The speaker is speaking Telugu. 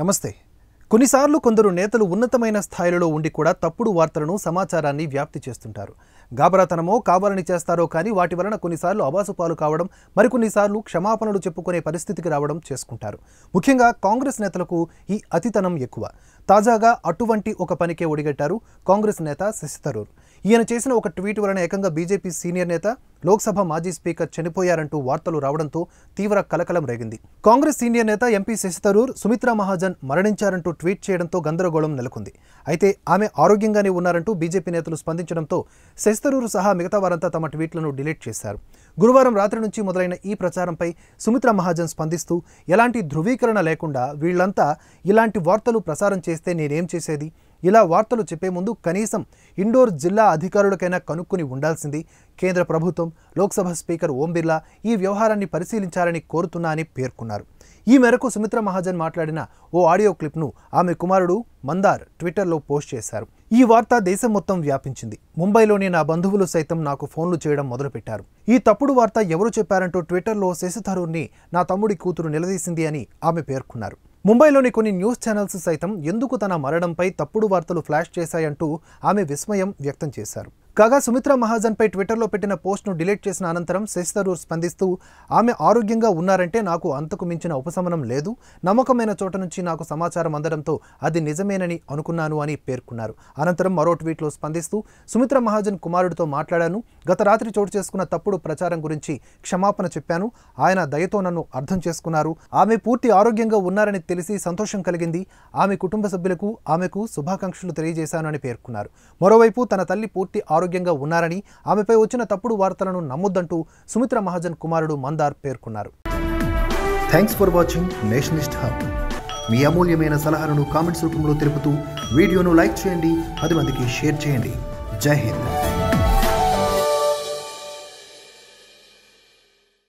నమస్తే కొన్నిసార్లు కొందరు నేతలు ఉన్నతమైన స్థాయిలలో ఉండి కూడా తప్పుడు వార్తలను సమాచారాన్ని వ్యాప్తి చేస్తుంటారు గాబరాతనమో కావాలని చేస్తారో కానీ వాటి వలన కొన్నిసార్లు అవాసుపాలు కావడం మరికొన్నిసార్లు క్షమాపణలు చెప్పుకునే పరిస్థితికి రావడం చేసుకుంటారు ముఖ్యంగా కాంగ్రెస్ నేతలకు ఈ అతితనం ఎక్కువ తాజాగా అటువంటి ఒక పనికే ఒడిగట్టారు కాంగ్రెస్ నేత శశి థరూర్ ఈయన చేసిన ఒక ట్వీట్ వలన ఏకంగా బీజేపీ సీనియర్ నేత లోక్సభ మాజీ స్పీకర్ చనిపోయారంటూ వార్తలు రావడంతో తీవ్ర కలకలం రేగింది కాంగ్రెస్ సీనియర్ నేత ఎంపీ శశితరూర్ సుమిత్రా మహాజన్ మరణించారంటూ ట్వీట్ చేయడంతో గందరగోళం నెలకొంది అయితే ఆమె ఆరోగ్యంగానే ఉన్నారంటూ బీజేపీ నేతలు స్పందించడంతో శశితరూర్ సహా మిగతా వారంతా తమ ట్వీట్లను డిలీట్ చేశారు గురువారం రాత్రి నుంచి మొదలైన ఈ ప్రచారంపై సుమిత్రా మహాజన్ స్పందిస్తూ ఎలాంటి ధృవీకరణ లేకుండా వీళ్లంతా ఇలాంటి వార్తలు ప్రసారం చేస్తే నేనేం చేసేది ఇలా వార్తలు చెప్పే ముందు కనీసం ఇండోర్ జిల్లా అధికారులకైనా కనుక్కుని ఉండాల్సింది కేంద్ర ప్రభుత్వం లోక్సభ స్పీకర్ ఓం బిర్లా ఈ వ్యవహారాన్ని పరిశీలించాలని కోరుతున్నా అని పేర్కొన్నారు ఈ మేరకు సుమిత్ర మహాజన్ మాట్లాడిన ఓ ఆడియో క్లిప్ను ఆమె కుమారుడు మందార్ ట్విట్టర్లో పోస్ట్ చేశారు ఈ వార్త దేశం మొత్తం వ్యాపించింది ముంబైలోని నా బంధువులు సైతం నాకు ఫోన్లు చేయడం మొదలుపెట్టారు ఈ తప్పుడు వార్త ఎవరు చెప్పారంటూ ట్విట్టర్లో శశిథరూర్ని నా తమ్ముడి కూతురు నిలదీసింది అని ఆమె పేర్కొన్నారు ముంబైలోని కొన్ని న్యూస్ ఛానల్స్ సైతం ఎందుకు తన మరణంపై తప్పుడు వార్తలు ఫ్లాష్ చేశాయంటూ ఆమె విస్మయం వ్యక్తం చేశారు కాగా మహాజన్ మహాజన్పై ట్విట్టర్లో పెట్టిన పోస్ట్ను డిలీట్ చేసిన అనంతరం శశిథరూర్ స్పందిస్తూ ఆమె ఆరోగ్యంగా ఉన్నారంటే నాకు అంతకు మించిన ఉపశమనం లేదు నమ్మకమైన చోట నుంచి నాకు సమాచారం అందడంతో అది నిజమేనని అనుకున్నాను అని పేర్కొన్నారు అనంతరం మరో ట్వీట్లో స్పందిస్తూ సుమిత్ర మహాజన్ కుమారుడితో మాట్లాడాను గత రాత్రి చోటు చేసుకున్న తప్పుడు ప్రచారం గురించి క్షమాపణ చెప్పాను ఆయన దయతో నన్ను అర్థం చేసుకున్నారు ఆమె పూర్తి ఆరోగ్యంగా ఉన్నారని తెలిసి సంతోషం కలిగింది ఆమె కుటుంబ సభ్యులకు ఆమెకు శుభాకాంక్షలు తెలియజేశాను అని పేర్కొన్నారు మరోవైపు తన తల్లి పూర్తి ఆరోగ్యంగా ఉన్నారని ఆమెపై వచ్చిన తప్పుడు వార్తలను నమ్మొద్దంటూ సుమిత్ర మహాజన్ కుమారుడు మందార్ పేర్కొన్నారు thanks for watching nationalist hub మీ అమూల్యమైన సలహాలను కామెంట్స్ రూపంలో తెలుపుతూ వీడియోను లైక్ చేయండి పది మందికి షేర్ చేయండి జై హింద్